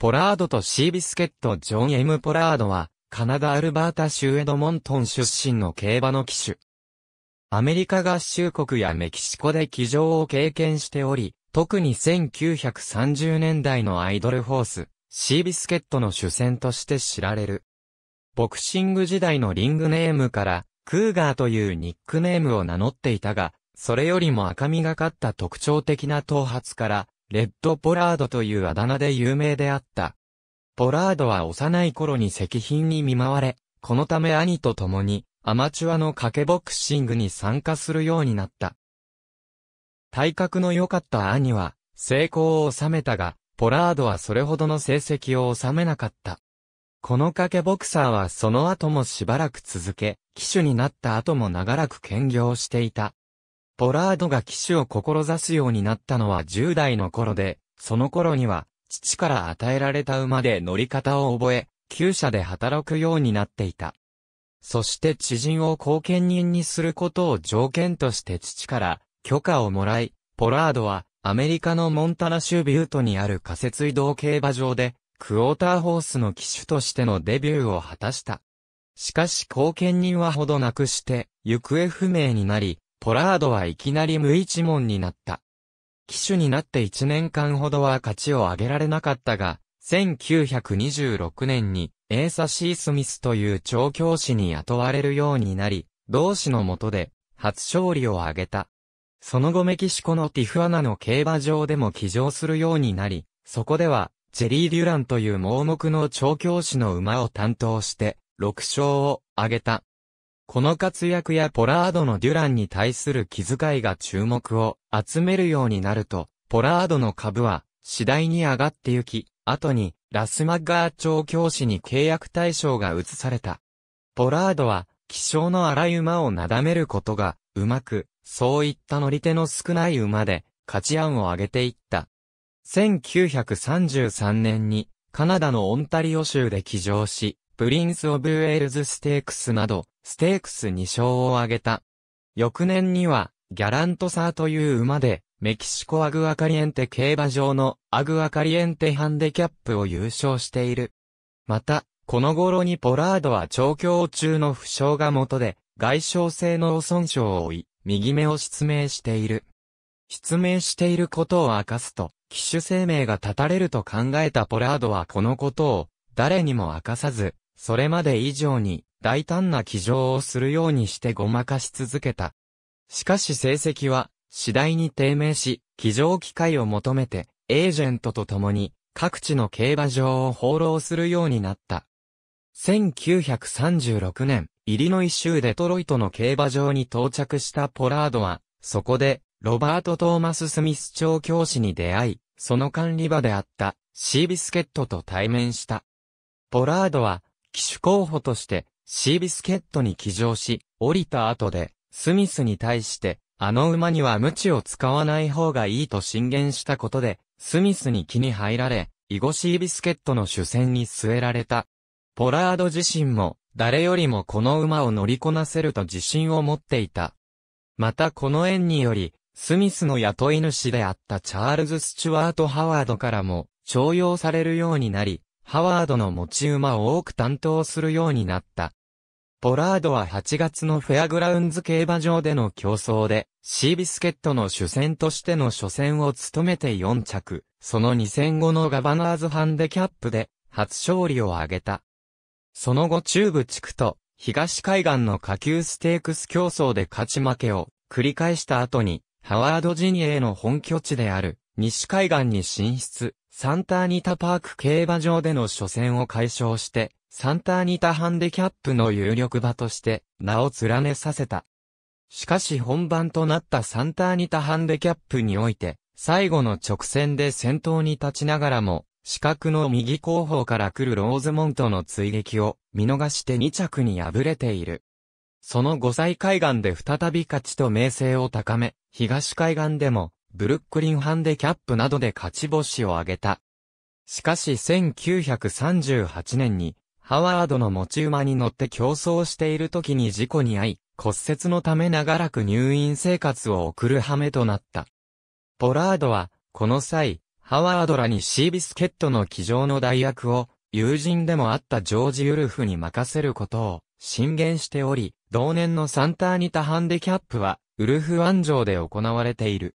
ポラードとシービスケットジョン・ M・ ポラードは、カナダ・アルバータ州エドモントン出身の競馬の騎手。アメリカ合衆国やメキシコで騎乗を経験しており、特に1930年代のアイドルホース、シービスケットの主戦として知られる。ボクシング時代のリングネームから、クーガーというニックネームを名乗っていたが、それよりも赤みがかった特徴的な頭髪から、レッド・ポラードというあだ名で有名であった。ポラードは幼い頃に石品に見舞われ、このため兄と共にアマチュアの賭けボクシングに参加するようになった。体格の良かった兄は成功を収めたが、ポラードはそれほどの成績を収めなかった。この賭けボクサーはその後もしばらく続け、騎手になった後も長らく兼業していた。ポラードが騎手を志すようになったのは10代の頃で、その頃には、父から与えられた馬で乗り方を覚え、厩舎で働くようになっていた。そして知人を後見人にすることを条件として父から許可をもらい、ポラードはアメリカのモンタナ州ビュートにある仮設移動競馬場でクォーターホースの騎手としてのデビューを果たした。しかし後見人はほどなくして行方不明になり、ポラードはいきなり無一文になった。騎手になって1年間ほどは勝ちを上げられなかったが、1926年にエーサ・シー・スミスという調教師に雇われるようになり、同志の下で初勝利を挙げた。その後メキシコのティフアナの競馬場でも騎乗するようになり、そこでは、ジェリー・デュランという盲目の調教師の馬を担当して、6勝を挙げた。この活躍やポラードのデュランに対する気遣いが注目を集めるようになると、ポラードの株は次第に上がってゆき、後にラスマッガー調教師に契約対象が移された。ポラードは気象の荒い馬をなだめることがうまく、そういった乗り手の少ない馬で価値案を上げていった。1933年にカナダのオンタリオ州で起乗し、プリンス・オブ・ウェールズ・ステークスなど、ステークス2勝を挙げた。翌年には、ギャラントサーという馬で、メキシコアグアカリエンテ競馬場のアグアカリエンテハンデキャップを優勝している。また、この頃にポラードは調教中の負傷が元で、外傷性脳損傷を負い、右目を失明している。失明していることを明かすと、騎手生命が絶たれると考えたポラードはこのことを、誰にも明かさず、それまで以上に大胆な騎乗をするようにしてごまかし続けた。しかし成績は次第に低迷し、騎乗機会を求めてエージェントと共に各地の競馬場を放浪するようになった。1936年、イリノイ州デトロイトの競馬場に到着したポラードは、そこで、ロバート・トーマス・スミス長教師に出会い、その管理場であった、シービスケットと対面した。ポラードは、騎手候補として、シービスケットに騎乗し、降りた後で、スミスに対して、あの馬には鞭を使わない方がいいと進言したことで、スミスに気に入られ、イゴシービスケットの主戦に据えられた。ポラード自身も、誰よりもこの馬を乗りこなせると自信を持っていた。またこの縁により、スミスの雇い主であったチャールズ・スチュワート・ハワードからも、徴用されるようになり、ハワードの持ち馬を多く担当するようになった。ポラードは8月のフェアグラウンズ競馬場での競争で、シービスケットの主戦としての初戦を務めて4着、その2戦後のガバナーズハンデキャップで、初勝利を挙げた。その後中部地区と、東海岸の下級ステークス競争で勝ち負けを繰り返した後に、ハワード陣営の本拠地である、西海岸に進出、サンターニタパーク競馬場での初戦を解消して、サンターニタハンデキャップの有力場として名を連ねさせた。しかし本番となったサンターニタハンデキャップにおいて、最後の直線で先頭に立ちながらも、四角の右後方から来るローズモントの追撃を見逃して2着に敗れている。その5歳海岸で再び勝ちと名声を高め、東海岸でもブルックリンハンデキャップなどで勝ち星を挙げた。しかし1938年にハワードの持ち馬に乗って競争している時に事故に遭い、骨折のため長らく入院生活を送る羽目となった。ポラードは、この際、ハワードらにシービスケットの騎乗の代役を、友人でもあったジョージ・ウルフに任せることを、進言しており、同年のサンターニタハンデキャップは、ウルフ湾城で行われている。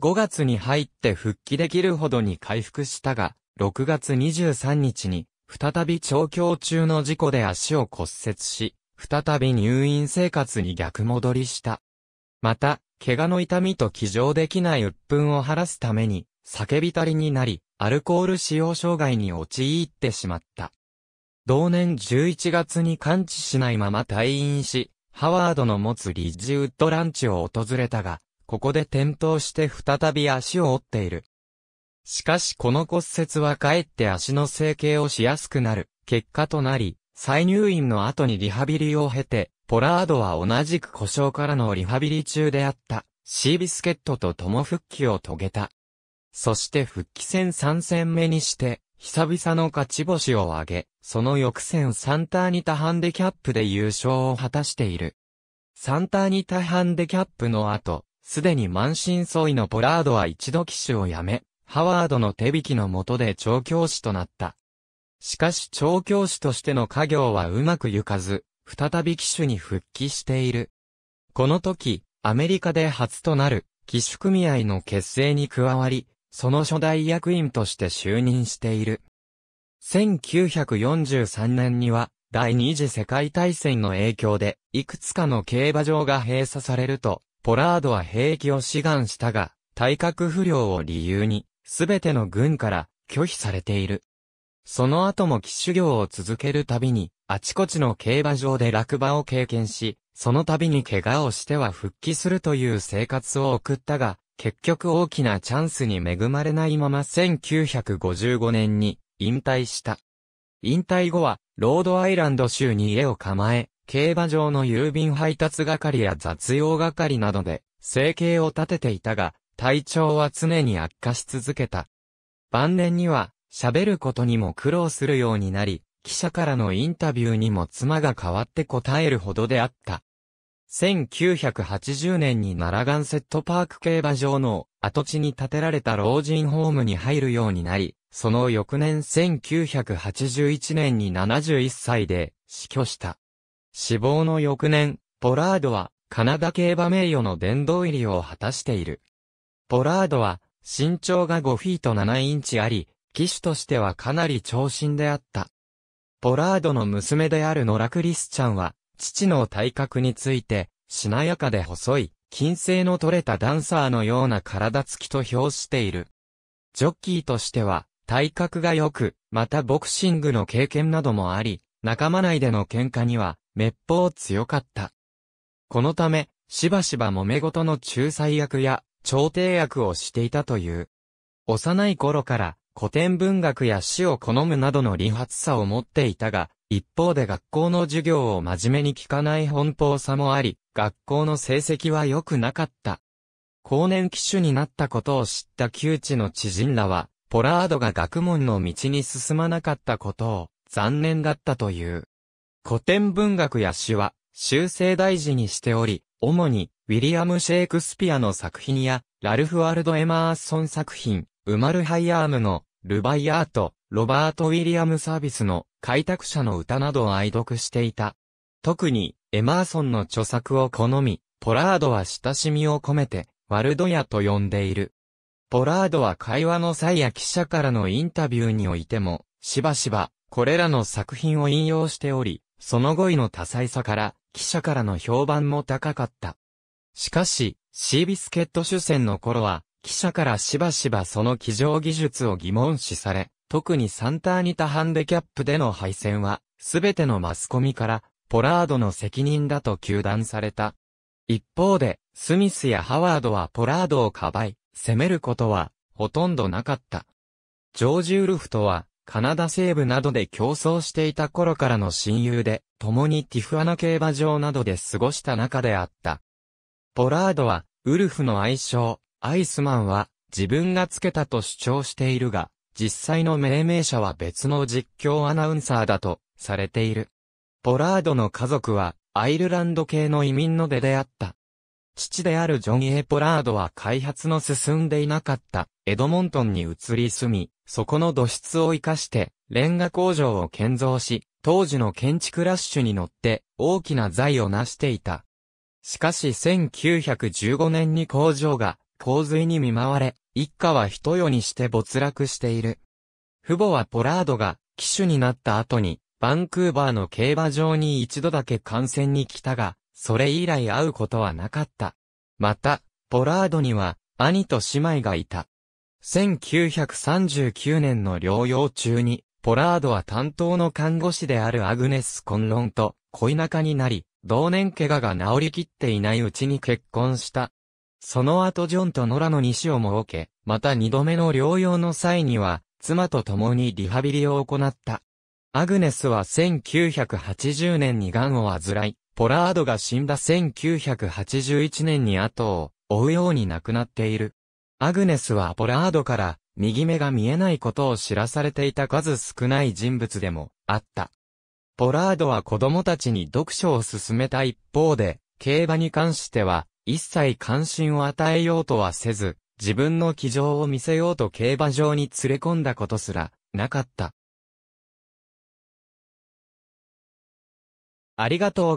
5月に入って復帰できるほどに回復したが、6月23日に再び調教中の事故で足を骨折し、再び入院生活に逆戻りした。また、怪我の痛みと気丈できない鬱憤を晴らすために、叫びたりになり、アルコール使用障害に陥ってしまった。同年11月に完治しないまま退院し、ハワードの持つリッジウッドランチを訪れたが、ここで転倒して再び足を折っている。しかしこの骨折はかえって足の整形をしやすくなる結果となり、再入院の後にリハビリを経て、ポラードは同じく故障からのリハビリ中であった、シービスケットと共復帰を遂げた。そして復帰戦3戦目にして、久々の勝ち星を挙げ、その翌戦サンターニタハンデキャップで優勝を果たしている。サンターニタハンデキャップの後、すでに満身創痍のポラードは一度騎手を辞め、ハワードの手引きの下で調教師となった。しかし調教師としての家業はうまくゆかず、再び機種に復帰している。この時、アメリカで初となる機種組合の結成に加わり、その初代役員として就任している。1943年には、第二次世界大戦の影響で、いくつかの競馬場が閉鎖されると、ポラードは兵器を志願したが、体格不良を理由に、すべての軍から拒否されている。その後も騎手業を続けるたびに、あちこちの競馬場で落馬を経験し、その度に怪我をしては復帰するという生活を送ったが、結局大きなチャンスに恵まれないまま1955年に引退した。引退後は、ロードアイランド州に家を構え、競馬場の郵便配達係や雑用係などで、生計を立てていたが、体調は常に悪化し続けた。晩年には、喋ることにも苦労するようになり、記者からのインタビューにも妻が代わって答えるほどであった。1980年にナラガンセットパーク競馬場の跡地に建てられた老人ホームに入るようになり、その翌年1981年に71歳で死去した。死亡の翌年、ポラードはカナダ競馬名誉の殿堂入りを果たしている。ポラードは、身長が5フィート7インチあり、騎手としてはかなり長身であった。ポラードの娘であるノラクリスちゃんは、父の体格について、しなやかで細い、金星の取れたダンサーのような体つきと評している。ジョッキーとしては、体格が良く、またボクシングの経験などもあり、仲間内での喧嘩には、滅法強かった。このため、しばしば揉め事の仲裁役や、調停役をしていたという。幼い頃から古典文学や詩を好むなどの理髪さを持っていたが、一方で学校の授業を真面目に聞かない奔放さもあり、学校の成績は良くなかった。後年機種になったことを知った窮地の知人らは、ポラードが学問の道に進まなかったことを残念だったという。古典文学や詩は修正大事にしており、主にウィリアム・シェイクスピアの作品や、ラルフ・ワルド・エマーソン作品、ウマル・ハイアームの、ルバイアート、ロバート・ウィリアム・サービスの、開拓者の歌などを愛読していた。特に、エマーソンの著作を好み、ポラードは親しみを込めて、ワルドヤと呼んでいる。ポラードは会話の際や記者からのインタビューにおいても、しばしば、これらの作品を引用しており、その語彙の多彩さから、記者からの評判も高かった。しかし、シービスケット主戦の頃は、記者からしばしばその騎乗技術を疑問視され、特にサンターニタハンデキャップでの敗戦は、すべてのマスコミから、ポラードの責任だと求断された。一方で、スミスやハワードはポラードをかばい、攻めることは、ほとんどなかった。ジョージ・ウルフとは、カナダ西部などで競争していた頃からの親友で、共にティフアナ競馬場などで過ごした中であった。ポラードは、ウルフの愛称、アイスマンは、自分がつけたと主張しているが、実際の命名者は別の実況アナウンサーだと、されている。ポラードの家族は、アイルランド系の移民の出であった。父であるジョン・エポラードは開発の進んでいなかった、エドモントンに移り住み、そこの土質を活かして、レンガ工場を建造し、当時の建築ラッシュに乗って、大きな財を成していた。しかし1915年に工場が洪水に見舞われ、一家は一夜にして没落している。父母はポラードが騎手になった後に、バンクーバーの競馬場に一度だけ観戦に来たが、それ以来会うことはなかった。また、ポラードには兄と姉妹がいた。1939年の療養中に、ポラードは担当の看護師であるアグネス・コンロンと恋仲になり、同年怪我が治りきっていないうちに結婚した。その後ジョンとノラの西を設け、また二度目の療養の際には、妻と共にリハビリを行った。アグネスは1980年に癌を患い、ポラードが死んだ1981年に後を追うように亡くなっている。アグネスはポラードから右目が見えないことを知らされていた数少ない人物でもあった。ポラードは子供たちに読書を進めた一方で、競馬に関しては、一切関心を与えようとはせず、自分の気丈を見せようと競馬場に連れ込んだことすら、なかった。ありがとうご